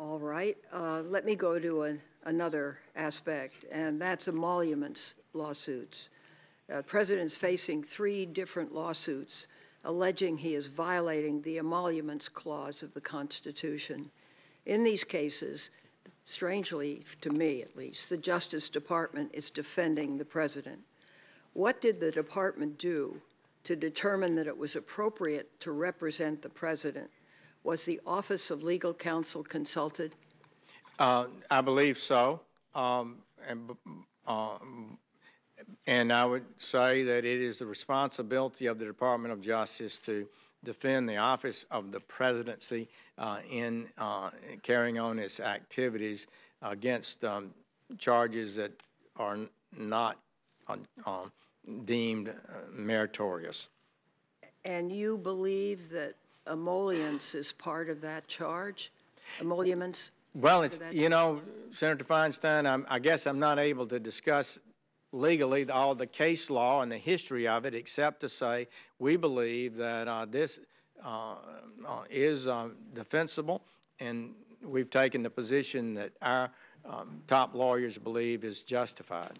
All right. Uh, let me go to an, another aspect, and that's emoluments lawsuits. Uh, the president's facing three different lawsuits alleging he is violating the emoluments clause of the Constitution. In these cases, strangely to me at least, the Justice Department is defending the president. What did the department do to determine that it was appropriate to represent the president was the Office of Legal Counsel consulted? Uh, I believe so. Um, and, um, and I would say that it is the responsibility of the Department of Justice to defend the office of the presidency uh, in uh, carrying on its activities against um, charges that are not um, um, uh, deemed meritorious. And you believe that emoluments is part of that charge? Emoluments? Well, it's, you know, Senator Feinstein, I'm, i guess I'm not able to discuss legally all the case law and the history of it, except to say we believe that uh, this uh, uh is uh, defensible, and we've taken the position that our um, top lawyers believe is justified.